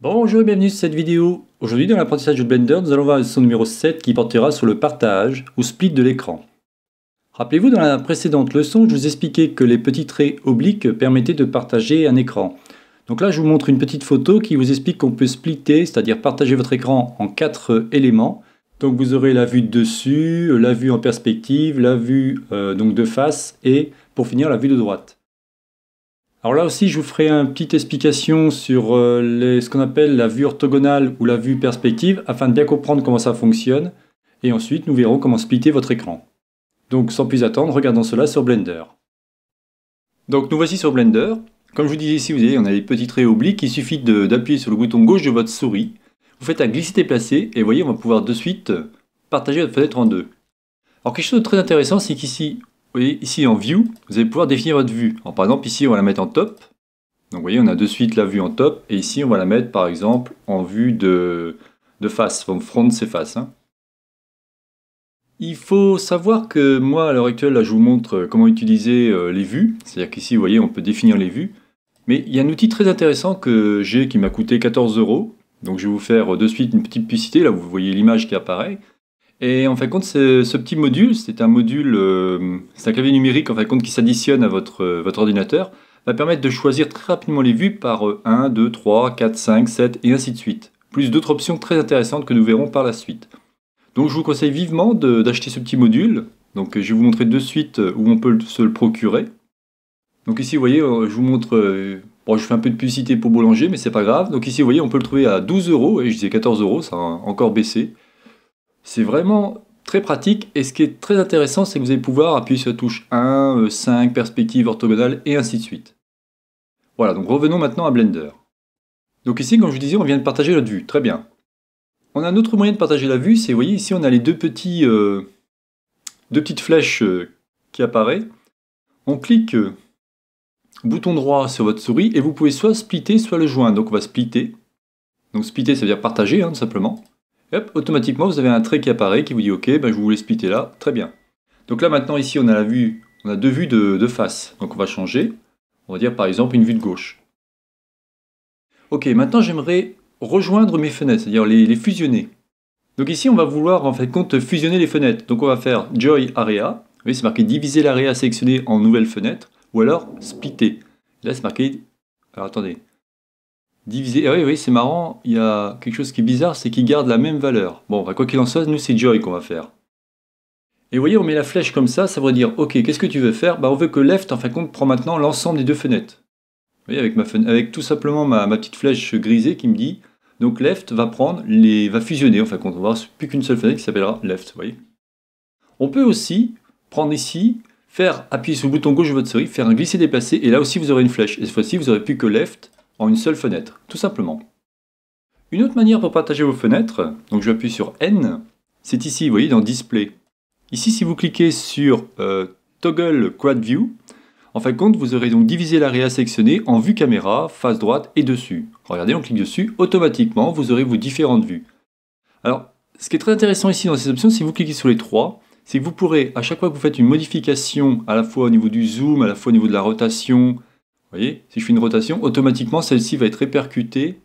Bonjour et bienvenue sur cette vidéo. Aujourd'hui dans l'apprentissage de Blender, nous allons voir la leçon numéro 7 qui portera sur le partage ou split de l'écran. Rappelez-vous dans la précédente leçon, je vous expliquais que les petits traits obliques permettaient de partager un écran. Donc là je vous montre une petite photo qui vous explique qu'on peut splitter, c'est-à-dire partager votre écran en quatre éléments. Donc vous aurez la vue de dessus, la vue en perspective, la vue euh, donc de face et pour finir la vue de droite. Alors là aussi, je vous ferai une petite explication sur euh, ce qu'on appelle la vue orthogonale ou la vue perspective afin de bien comprendre comment ça fonctionne. Et ensuite, nous verrons comment splitter votre écran. Donc sans plus attendre, regardons cela sur Blender. Donc nous voici sur Blender. Comme je vous disais ici, vous voyez, on a les petits traits obliques. Il suffit d'appuyer sur le bouton gauche de votre souris. Vous faites un glisser déplacer et vous voyez, on va pouvoir de suite partager votre fenêtre en deux. Alors quelque chose de très intéressant, c'est qu'ici, ici en View, vous allez pouvoir définir votre vue. par exemple, ici, on va la mettre en top. Donc, vous voyez, on a de suite la vue en top. Et ici, on va la mettre, par exemple, en vue de, face. donc front, c'est face. Hein. Il faut savoir que moi, à l'heure actuelle, là, je vous montre euh, comment utiliser euh, les vues. C'est-à-dire qu'ici, vous voyez, on peut définir les vues. Mais il y a un outil très intéressant que j'ai qui m'a coûté 14 euros. Donc, je vais vous faire euh, de suite une petite publicité. Là, vous voyez l'image qui apparaît. Et en fin de compte, ce petit module, c'est un module, euh, c'est un clavier numérique en fin de compte qui s'additionne à votre, euh, votre ordinateur, va permettre de choisir très rapidement les vues par 1, 2, 3, 4, 5, 7 et ainsi de suite. Plus d'autres options très intéressantes que nous verrons par la suite. Donc je vous conseille vivement d'acheter ce petit module. Donc je vais vous montrer de suite euh, où on peut se le procurer. Donc ici vous voyez, je vous montre Bon, je fais un peu de publicité pour Boulanger, mais c'est pas grave. Donc ici, vous voyez, on peut le trouver à 12 euros, et je disais 14 euros, ça a encore baissé. C'est vraiment très pratique et ce qui est très intéressant, c'est que vous allez pouvoir appuyer sur la touche 1, 5, euh, perspective, orthogonale et ainsi de suite. Voilà, donc revenons maintenant à Blender. Donc ici, comme je vous disais, on vient de partager notre vue, très bien. On a un autre moyen de partager la vue, c'est, vous voyez, ici on a les deux, petits, euh, deux petites flèches euh, qui apparaissent. On clique bouton droit sur votre souris et vous pouvez soit splitter, soit le joindre. Donc on va splitter. Donc splitter, ça veut dire partager, hein, tout simplement automatiquement vous avez un trait qui apparaît qui vous dit ok, ben, je vous laisse splitter là, très bien. Donc là maintenant ici on a la vue, on a deux vues de, face, donc on va changer, on va dire par exemple une vue de gauche. Ok, maintenant j'aimerais rejoindre mes fenêtres, c'est-à-dire les, fusionner. Donc ici on va vouloir en fait compte fusionner les fenêtres, donc on va faire joy area, vous voyez c'est marqué diviser l'area sélectionnée en nouvelles fenêtres ou alors splitter. Là c'est marqué, alors attendez, Divisé. Eh oui, oui, c'est marrant. Il y a quelque chose qui est bizarre, c'est qu'il garde la même valeur. Bon, bah, quoi qu'il en soit, nous, c'est Joy qu'on va faire. Et vous voyez, on met la flèche comme ça, ça veut dire, ok, qu'est-ce que tu veux faire bah, on veut que left, en fin de compte, prend maintenant l'ensemble des deux fenêtres. Vous voyez, avec, ma avec tout simplement ma, petite flèche grisée qui me dit, donc left va prendre les, va fusionner, en fin de compte, on va avoir plus qu'une seule fenêtre qui s'appellera left, vous voyez. On peut aussi prendre ici, faire appuyer sur le bouton gauche de votre souris, faire un glisser-déplacer, et là aussi vous aurez une flèche. Et cette fois-ci, vous n'aurez plus que left, en une seule fenêtre, tout simplement. Une autre manière pour partager vos fenêtres, donc je appuyer sur N, c'est ici, vous voyez, dans Display. Ici, si vous cliquez sur euh, Toggle Quad View, en fin de compte, vous aurez donc divisé l'area sélectionnée en vue caméra, face droite et dessus. Regardez, on clique dessus, automatiquement, vous aurez vos différentes vues. Alors, ce qui est très intéressant ici dans ces options, si vous cliquez sur les trois, c'est que vous pourrez, à chaque fois que vous faites une modification, à la fois au niveau du zoom, à la fois au niveau de la rotation, voyez, si je fais une rotation, automatiquement celle-ci va être répercutée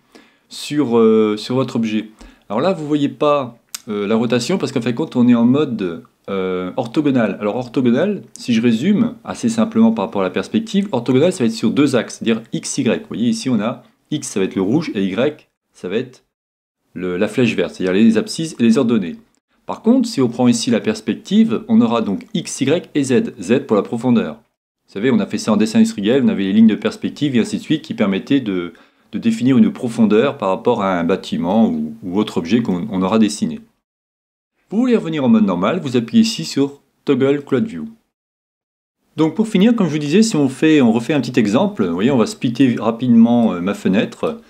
sur, euh, votre objet. Alors là, vous ne voyez pas euh, la rotation parce qu'en fait quand on est en mode euh, orthogonal. Alors orthogonal, si je résume assez simplement par rapport à la perspective, orthogonal, ça va être sur deux axes, c'est-à-dire x, y. Vous voyez, ici, on a x, ça va être le rouge, et y, ça va être la flèche verte, c'est-à-dire les abscisses et les ordonnées. Par contre, si on prend ici la perspective, on aura donc x, y et z, z pour la profondeur. Vous savez, on a fait ça en dessin industriel, on avait les lignes de perspective et ainsi de suite qui permettaient de, définir une profondeur par rapport à un bâtiment ou, autre objet qu'on aura dessiné. Pour voulez revenir en mode normal, vous appuyez ici sur Toggle Cloud View. Donc pour finir, comme je vous disais, si on, fait, on refait un petit exemple, vous voyez, on va splitter rapidement euh, ma fenêtre.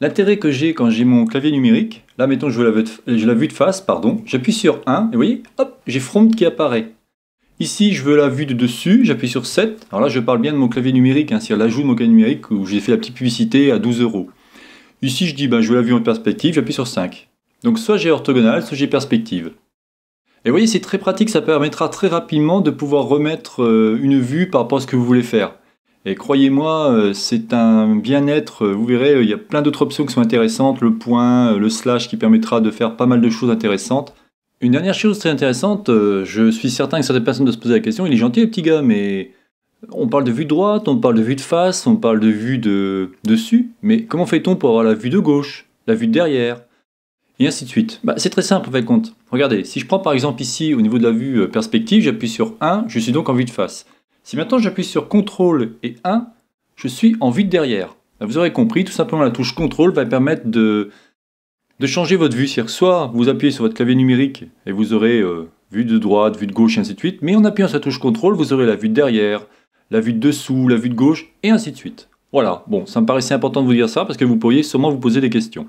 L'intérêt que j'ai quand j'ai mon clavier numérique, là mettons que je la la vue de face, pardon, j'appuie sur 1, et vous voyez, hop, j'ai Front qui apparaît. Ici, je veux la vue de dessus, j'appuie sur 7. Alors là, je parle bien de mon clavier numérique, hein, cest à l'ajout de mon clavier numérique où j'ai fait la petite publicité à 12 euros. Ici, je dis, bah, je veux la vue en perspective, j'appuie sur 5. Donc soit j'ai orthogonal, soit j'ai perspective. Et vous voyez, c'est très pratique, ça permettra très rapidement de pouvoir remettre euh, une vue par rapport à ce que vous voulez faire. Et croyez-moi, euh, c'est un bien-être, euh, vous verrez, il y a plein d'autres options qui sont intéressantes, le point, le slash qui permettra de faire pas mal de choses intéressantes. Une dernière chose très intéressante, euh, je suis certain que certaines personnes doivent se poser la question, il est gentil le petit gars, mais on parle de vue de droite, on parle de vue de face, on parle de vue de dessus, mais comment fait-on pour avoir la vue de gauche, la vue de derrière, et ainsi de suite bah, C'est très simple en fait compte. Regardez, si je prends par exemple ici au niveau de la vue euh, perspective, j'appuie sur 1, je suis donc en vue de face. Si maintenant j'appuie sur CTRL et 1, je suis en vue de derrière. vous aurez compris, tout simplement la touche CTRL va permettre de de changer votre vue. C'est-à-dire soit vous appuyez sur votre clavier numérique et vous aurez euh, vue de droite, vue de gauche, et ainsi de suite, mais en appuyant sur la touche contrôle, vous aurez la vue de derrière, la vue de dessous, la vue de gauche, et ainsi de suite. Voilà, bon, ça me paraissait important de vous dire ça parce que vous pourriez sûrement vous poser des questions.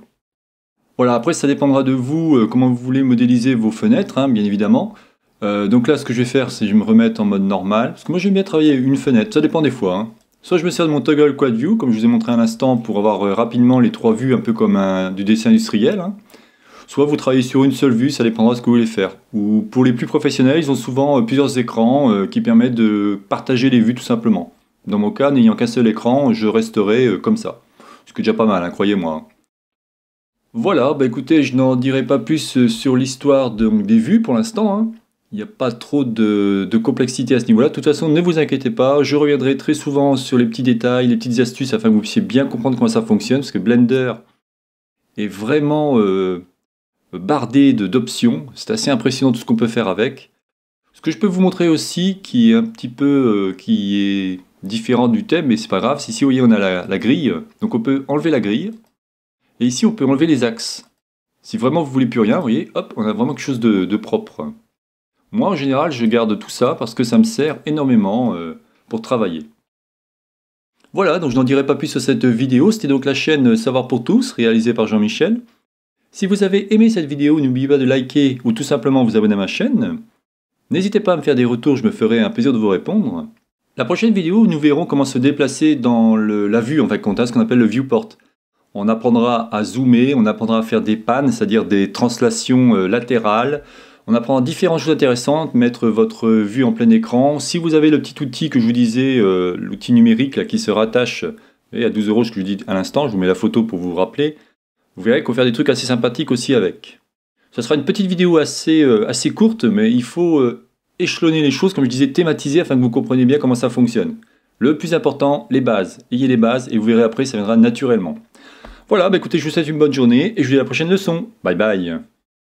Voilà, après ça dépendra de vous, euh, comment vous voulez modéliser vos fenêtres, hein, bien évidemment. Euh, donc là, ce que je vais faire, c'est je vais me remettre en mode normal, parce que moi j'aime bien travailler une fenêtre, ça dépend des fois. Hein. Soit je me sers de mon toggle quad view, comme je vous ai montré à l'instant, pour avoir euh, rapidement les trois vues, un peu comme du dessin industriel. Hein. Soit vous travaillez sur une seule vue, ça dépendra de ce que vous voulez faire. Ou pour les plus professionnels, ils ont souvent euh, plusieurs écrans euh, qui permettent de partager les vues tout simplement. Dans mon cas, n'ayant qu'un seul écran, je resterai comme ça. Ce qui est déjà pas mal, hein, croyez-moi. Hein. Voilà, bah écoutez, je n'en dirai pas plus sur l'histoire des vues pour l'instant. Il n'y a pas trop de, complexité à ce niveau-là. De toute façon, ne vous inquiétez pas, je reviendrai très souvent sur les petits détails, les petites astuces afin que vous puissiez bien comprendre comment ça fonctionne, parce que Blender est vraiment euh, bardé d'options. C'est assez impressionnant tout ce qu'on peut faire avec. Ce que je peux vous montrer aussi, qui est un petit peu, euh, qui est différent du thème, mais c'est pas grave. Ici, vous voyez, on a la, grille, donc on peut enlever la grille. Et ici, on peut enlever les axes. Si vraiment vous ne voulez plus rien, vous voyez, hop, on a vraiment quelque chose de propre. Moi, en général, je garde tout ça parce que ça me sert énormément euh, pour travailler. Voilà, donc je n'en dirai pas plus sur cette vidéo. C'était donc la chaîne Savoir pour tous, réalisée par Jean-Michel. Si vous avez aimé cette vidéo, n'oubliez pas de liker ou tout simplement vous abonner à ma chaîne. N'hésitez pas à me faire des retours, je me ferai un plaisir de vous répondre. La prochaine vidéo, nous verrons comment se déplacer dans la vue, en fait, a ce qu'on appelle le viewport. On apprendra à zoomer, on apprendra à faire des pannes, c'est-à-dire des translations euh, latérales, on apprend différentes choses intéressantes, mettre votre vue en plein écran. Si vous avez le petit outil que je vous disais, euh, l'outil numérique qui se rattache et à 12 euros, je que je dis à l'instant, je vous mets la photo pour vous rappeler. Vous verrez qu'on faire des trucs assez sympathiques aussi avec. Ce sera une petite vidéo assez, euh, assez courte, mais il faut euh, échelonner les choses, comme je disais, thématiser afin que vous compreniez bien comment ça fonctionne. Le plus important, les bases. Ayez les bases et vous verrez après, ça viendra naturellement. Voilà, bah, écoutez, je vous souhaite une bonne journée et je vous dis à la prochaine leçon. Bye bye